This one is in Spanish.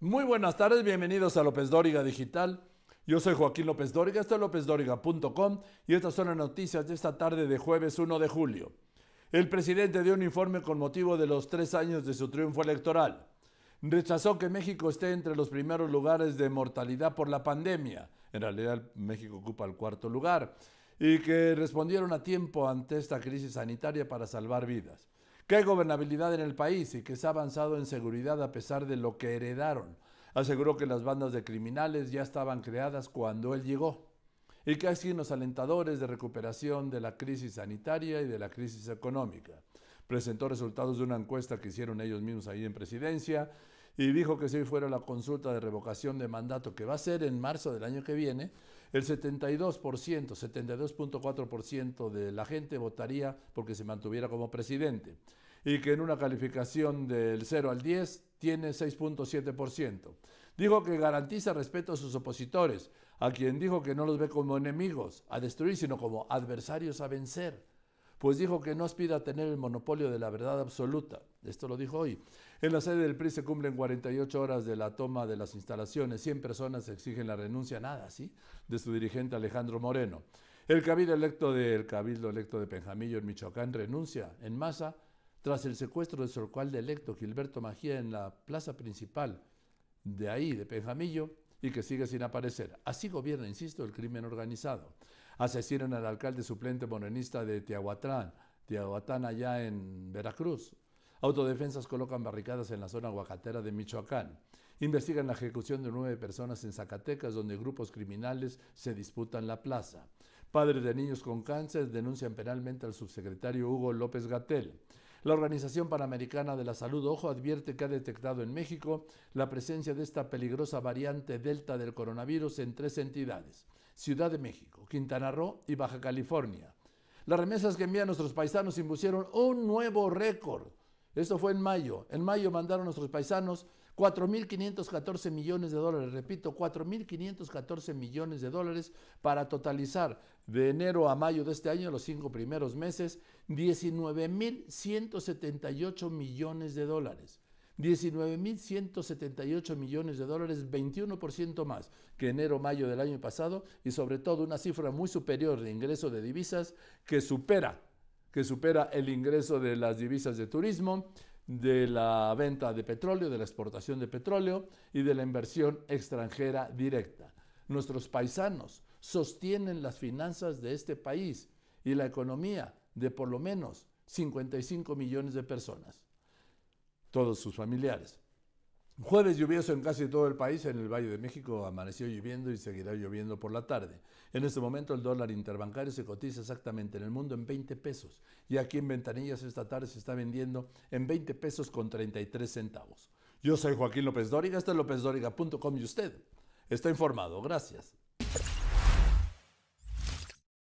Muy buenas tardes, bienvenidos a López Dóriga Digital. Yo soy Joaquín López Dóriga, esto es lópezdóriga.com y estas son las noticias de esta tarde de jueves 1 de julio. El presidente dio un informe con motivo de los tres años de su triunfo electoral. Rechazó que México esté entre los primeros lugares de mortalidad por la pandemia. En realidad México ocupa el cuarto lugar. Y que respondieron a tiempo ante esta crisis sanitaria para salvar vidas que hay gobernabilidad en el país y que se ha avanzado en seguridad a pesar de lo que heredaron. Aseguró que las bandas de criminales ya estaban creadas cuando él llegó y que hay signos alentadores de recuperación de la crisis sanitaria y de la crisis económica. Presentó resultados de una encuesta que hicieron ellos mismos ahí en presidencia y dijo que si fuera la consulta de revocación de mandato que va a ser en marzo del año que viene, el 72%, 72.4% de la gente votaría porque se mantuviera como presidente y que en una calificación del 0 al 10 tiene 6.7%. Dijo que garantiza respeto a sus opositores, a quien dijo que no los ve como enemigos a destruir, sino como adversarios a vencer pues dijo que no aspira a tener el monopolio de la verdad absoluta. Esto lo dijo hoy. En la sede del PRI se cumplen 48 horas de la toma de las instalaciones. 100 personas exigen la renuncia, nada, ¿sí? De su dirigente Alejandro Moreno. El cabildo electo del cabildo electo de Penjamillo en Michoacán renuncia en masa tras el secuestro de su de electo Gilberto Magía en la plaza principal de ahí, de Penjamillo, y que sigue sin aparecer. Así gobierna, insisto, el crimen organizado. Asesinan al alcalde suplente morenista de Tiahuatlán, Tiahuatán allá en Veracruz. Autodefensas colocan barricadas en la zona guacatera de Michoacán. Investigan la ejecución de nueve personas en Zacatecas, donde grupos criminales se disputan la plaza. Padres de niños con cáncer denuncian penalmente al subsecretario Hugo López Gatel. La Organización Panamericana de la Salud Ojo advierte que ha detectado en México la presencia de esta peligrosa variante delta del coronavirus en tres entidades. Ciudad de México, Quintana Roo y Baja California. Las remesas que envían nuestros paisanos impusieron un nuevo récord. Esto fue en mayo. En mayo mandaron nuestros paisanos 4.514 millones de dólares. Repito, 4.514 millones de dólares para totalizar de enero a mayo de este año, los cinco primeros meses, 19.178 millones de dólares. 19.178 millones de dólares, 21% más que enero-mayo del año pasado y sobre todo una cifra muy superior de ingreso de divisas que supera, que supera el ingreso de las divisas de turismo, de la venta de petróleo, de la exportación de petróleo y de la inversión extranjera directa. Nuestros paisanos sostienen las finanzas de este país y la economía de por lo menos 55 millones de personas todos sus familiares. Jueves lluvioso en casi todo el país, en el Valle de México amaneció lloviendo y seguirá lloviendo por la tarde. En este momento el dólar interbancario se cotiza exactamente en el mundo en 20 pesos y aquí en Ventanillas esta tarde se está vendiendo en 20 pesos con 33 centavos. Yo soy Joaquín López Dóriga, esto es lópezdóriga.com y usted está informado. Gracias.